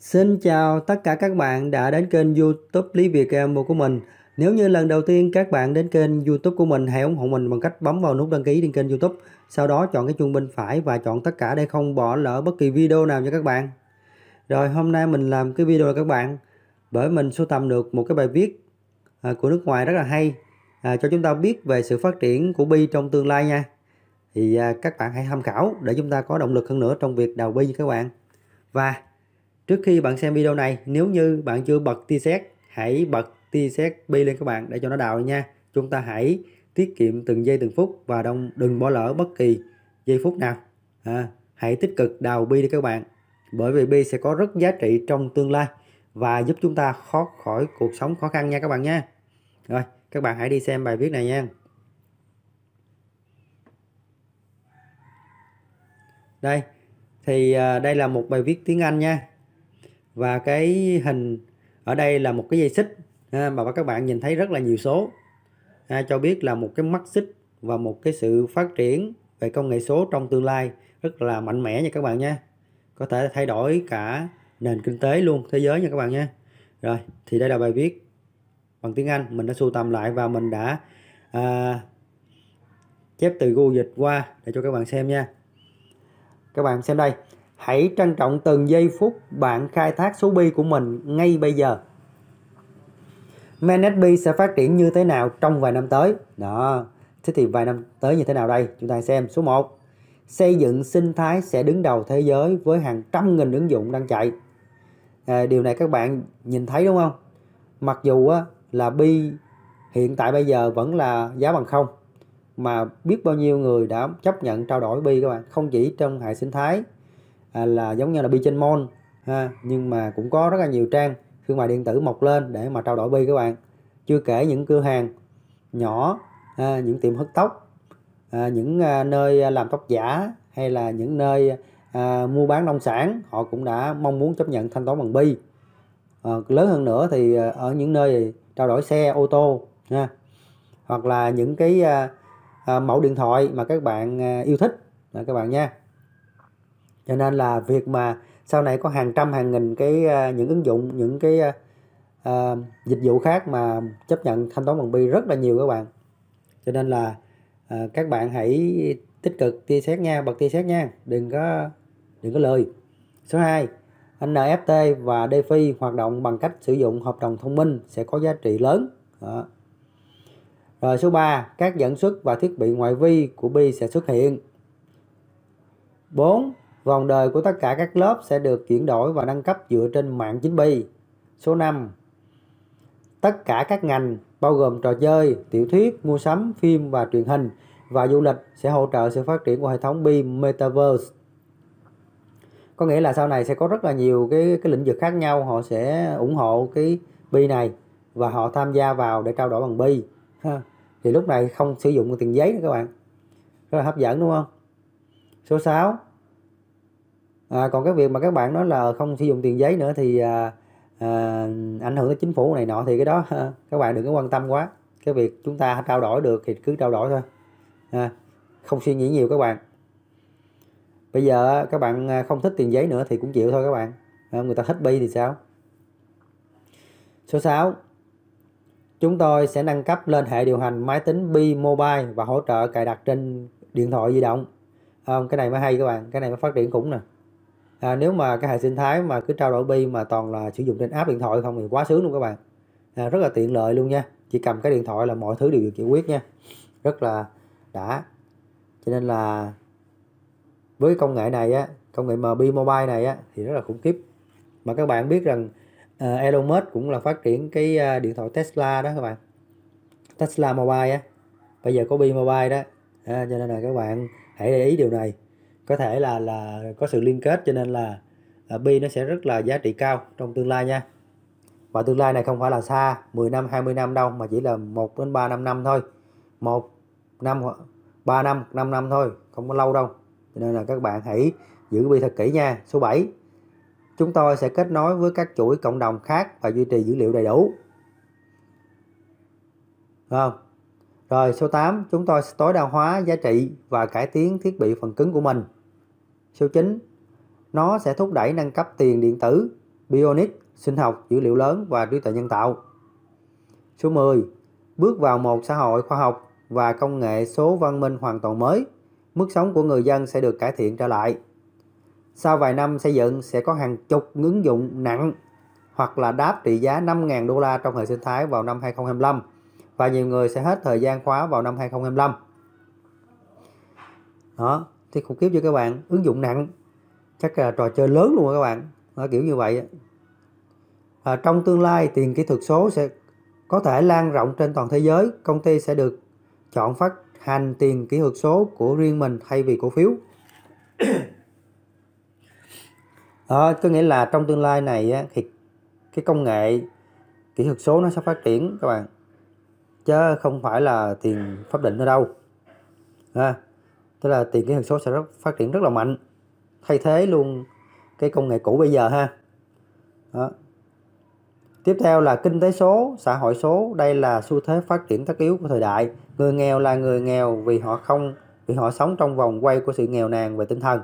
Xin chào tất cả các bạn đã đến kênh youtube Lý Việt Emo của mình Nếu như lần đầu tiên các bạn đến kênh youtube của mình hãy ủng hộ mình bằng cách bấm vào nút đăng ký trên kênh youtube Sau đó chọn cái chuông bên phải và chọn tất cả để không bỏ lỡ bất kỳ video nào nha các bạn Rồi hôm nay mình làm cái video này các bạn Bởi mình sưu tầm được một cái bài viết à, của nước ngoài rất là hay à, Cho chúng ta biết về sự phát triển của bi trong tương lai nha Thì à, các bạn hãy tham khảo để chúng ta có động lực hơn nữa trong việc đào bi nha các bạn Và Trước khi bạn xem video này, nếu như bạn chưa bật tia xét, hãy bật tia xét bi lên các bạn để cho nó đào nha. Chúng ta hãy tiết kiệm từng giây từng phút và đừng đừng bỏ lỡ bất kỳ giây phút nào. À, hãy tích cực đào bi đi các bạn. Bởi vì bi sẽ có rất giá trị trong tương lai và giúp chúng ta thoát khỏi cuộc sống khó khăn nha các bạn nha. Rồi, các bạn hãy đi xem bài viết này nha. Đây, thì à, đây là một bài viết tiếng Anh nha và cái hình ở đây là một cái dây xích mà các bạn nhìn thấy rất là nhiều số ha, à, cho biết là một cái mắt xích và một cái sự phát triển về công nghệ số trong tương lai rất là mạnh mẽ nha các bạn nha có thể thay đổi cả nền kinh tế luôn thế giới nha các bạn nha rồi thì đây là bài viết bằng tiếng Anh mình đã sưu tầm lại và mình đã à, chép từ Google dịch qua để cho các bạn xem nha các bạn xem đây Hãy trân trọng từng giây phút bạn khai thác số bi của mình ngay bây giờ. bi sẽ phát triển như thế nào trong vài năm tới? Đó, thế thì vài năm tới như thế nào đây? Chúng ta xem số 1. Xây dựng sinh thái sẽ đứng đầu thế giới với hàng trăm nghìn ứng dụng đang chạy. À, điều này các bạn nhìn thấy đúng không? Mặc dù á, là bi hiện tại bây giờ vẫn là giá bằng không mà biết bao nhiêu người đã chấp nhận trao đổi bi các bạn không chỉ trong hệ sinh thái à, là giống như là bi trên môn ha nhưng mà cũng có rất là nhiều trang thương mại điện tử mọc lên để mà trao đổi bi các bạn chưa kể những cửa hàng nhỏ à, những tiệm hớt tóc à, những à, nơi làm tóc giả hay là những nơi à, mua bán nông sản họ cũng đã mong muốn chấp nhận thanh toán bằng bi à, lớn hơn nữa thì à, ở những nơi trao đổi xe ô tô ha hoặc là những cái à, à, mẫu điện thoại mà các bạn à, yêu thích à, các bạn nha cho nên là việc mà sau này có hàng trăm hàng nghìn cái ờ, những ứng dụng những cái uh, dịch vụ khác mà chấp nhận thanh toán bằng bi rất là nhiều các bạn cho nên là uh, các bạn hãy tích cực tia xét nha bật tia xét nha đừng có đừng có lời số 2 NFT và DeFi hoạt động bằng cách sử dụng hợp đồng thông minh sẽ có giá trị lớn Đó. rồi số 3 các dẫn xuất và thiết bị ngoại vi của bi sẽ xuất hiện 4 Vòng đời của tất cả các lớp sẽ được chuyển đổi và nâng cấp dựa trên mạng chính bi. Số 5. Tất cả các ngành bao gồm trò chơi, tiểu thuyết, mua sắm, phim và truyền hình và du lịch sẽ hỗ trợ sự phát triển của hệ thống bi Metaverse. Có nghĩa là sau này sẽ có rất là nhiều cái cái lĩnh vực khác nhau họ sẽ ủng hộ cái bi này và họ tham gia vào để trao đổi bằng bi. Thì lúc này không sử dụng tiền giấy nữa các bạn. Rất là hấp dẫn đúng không? Số 6 à, còn cái việc mà các bạn nói là không sử dụng tiền giấy nữa thì à, à, ảnh hưởng tới chính phủ này nọ thì cái đó các bạn đừng có quan tâm quá cái việc chúng ta trao đổi được thì cứ trao đổi thôi à, không suy nghĩ nhiều các bạn bây giờ các bạn à, không thích tiền giấy nữa thì cũng chịu thôi các bạn à, người ta thích bi thì sao số 6 chúng tôi sẽ nâng cấp lên hệ điều hành máy tính bi mobile và hỗ trợ cài đặt trên điện thoại di động à, cái này mới hay các bạn cái này mới phát triển cũng nè à, nếu mà cái hệ sinh thái mà cứ trao đổi bi mà toàn là sử dụng trên app điện thoại không thì quá sướng luôn các bạn à, rất là tiện lợi luôn nha chỉ cầm cái điện thoại là mọi thứ đều được giải quyết nha rất là đã cho nên là với công nghệ này á công nghệ MB Mobile này á thì rất là khủng khiếp mà các bạn biết rằng uh, Elon Musk cũng là phát triển cái uh, điện thoại Tesla đó các bạn Tesla Mobile á bây giờ có Bi Mobile đó à, cho nên là các bạn hãy để ý điều này có thể là là có sự liên kết cho nên là à, bi nó sẽ rất là giá trị cao trong tương lai nha và tương lai này không phải là xa 10 năm 20 năm đâu mà chỉ là 1 đến 3 5 năm thôi một năm 3 năm 5 năm thôi không có lâu đâu cho nên là các bạn hãy giữ bi thật kỹ nha số 7 chúng tôi sẽ kết nối với các chuỗi cộng đồng khác và duy trì dữ liệu đầy đủ không rồi số 8 chúng tôi sẽ tối đa hóa giá trị và cải tiến thiết bị phần cứng của mình số chính Nó sẽ thúc đẩy nâng cấp tiền điện tử, bionic, sinh học, dữ liệu lớn và trí tuệ nhân tạo. Số 10. Bước vào một xã hội khoa học và công nghệ số văn minh hoàn toàn mới, mức sống của người dân sẽ được cải thiện trở lại. Sau vài năm xây dựng sẽ có hàng chục ứng dụng nặng hoặc là đáp trị giá 5.000 đô la trong hệ sinh thái vào năm 2025 và nhiều người sẽ hết thời gian khóa vào năm 2025. Đó, thì khủng khiếp cho các bạn ứng dụng nặng chắc là trò chơi lớn luôn các bạn nó kiểu như vậy à, trong tương lai tiền kỹ thuật số sẽ có thể lan rộng trên toàn thế giới công ty sẽ được chọn phát hành tiền kỹ thuật số của riêng mình thay vì cổ phiếu à, có nghĩa là trong tương lai này á, thì cái công nghệ kỹ thuật số nó sẽ phát triển các bạn chứ không phải là tiền pháp định ở đâu à, thế là tiền kỹ thuật số sẽ rất, phát triển rất là mạnh thay thế luôn cái công nghệ cũ bây giờ ha đó. tiếp theo là kinh tế số xã hội số đây là xu thế phát triển tất yếu của thời đại người nghèo là người nghèo vì họ không vì họ sống trong vòng quay của sự nghèo nàn về tinh thần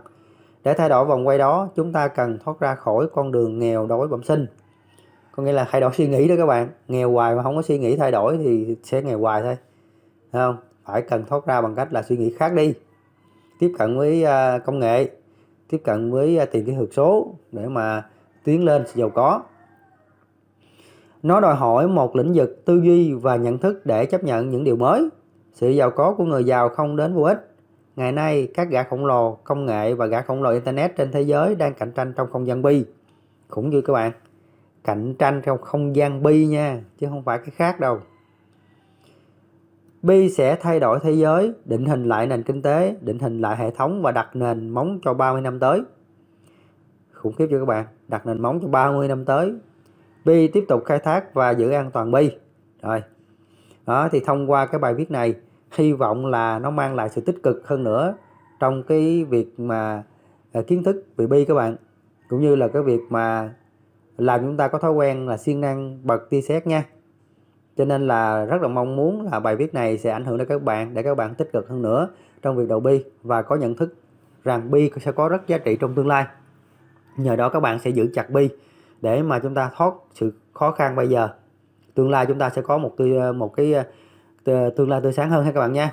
để thay đổi vòng quay đó chúng ta cần thoát ra khỏi con đường nghèo đói bẩm sinh có nghĩa là thay đổi suy nghĩ đó các bạn nghèo hoài mà không có suy nghĩ thay đổi thì sẽ nghèo hoài thôi Thấy không phải cần thoát ra bằng cách là suy nghĩ khác đi tiếp cận với à, công nghệ tiếp cận với à, tiền kỹ thuật số để mà tiến lên sự giàu có nó đòi hỏi một lĩnh vực tư duy và nhận thức để chấp nhận những điều mới sự giàu có của người giàu không đến vô ích ngày nay các gã khổng lồ công nghệ và gã khổng lồ internet trên thế giới đang cạnh tranh trong không gian bi cũng như các bạn cạnh tranh trong không gian bi nha chứ không phải cái khác đâu Bi sẽ thay đổi thế giới, định hình lại nền kinh tế, định hình lại hệ thống và đặt nền móng cho 30 năm tới. Khủng khiếp chưa các bạn, đặt nền móng cho 30 năm tới. Bi tiếp tục khai thác và giữ an toàn Bi. Rồi. Đó thì thông qua cái bài viết này, hy vọng là nó mang lại sự tích cực hơn nữa trong cái việc mà ờ, kiến thức về Bi các bạn, cũng như là cái việc mà làm chúng ta có thói quen là siêng năng bật tia sét nha cho nên là rất là mong muốn là bài viết này sẽ ảnh hưởng đến các bạn để các bạn tích cực hơn nữa trong việc đầu bi và có nhận thức rằng bi sẽ có rất giá trị trong tương lai nhờ đó các bạn sẽ giữ chặt bi để mà chúng ta thoát sự khó khăn bây giờ tương lai chúng ta sẽ có một tươi, một cái tương lai tươi sáng hơn các bạn nha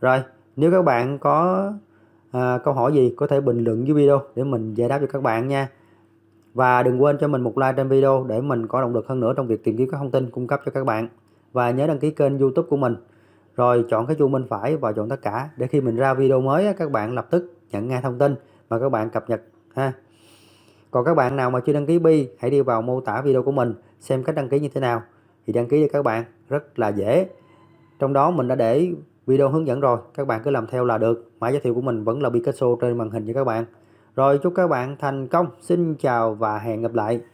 rồi nếu các bạn có à, câu hỏi gì có thể bình luận dưới video để mình giải đáp cho các bạn nha và đừng quên cho mình một like trên video để mình có động lực hơn nữa trong việc tìm kiếm các thông tin cung cấp cho các bạn. Và nhớ đăng ký kênh youtube của mình. Rồi chọn cái chuông bên phải và chọn tất cả để khi mình ra video mới các bạn lập tức nhận ngay thông tin mà các bạn cập nhật ha. Còn các bạn nào mà chưa đăng ký bi hãy đi vào mô tả video của mình xem cách đăng ký như thế nào. Thì đăng ký cho các bạn, rất là dễ. Trong đó mình đã để video hướng dẫn rồi, các bạn cứ làm theo là được. Mã giới thiệu của mình vẫn là Picasso trên màn hình cho các bạn. Rồi chúc các bạn thành công. Xin chào và hẹn gặp lại.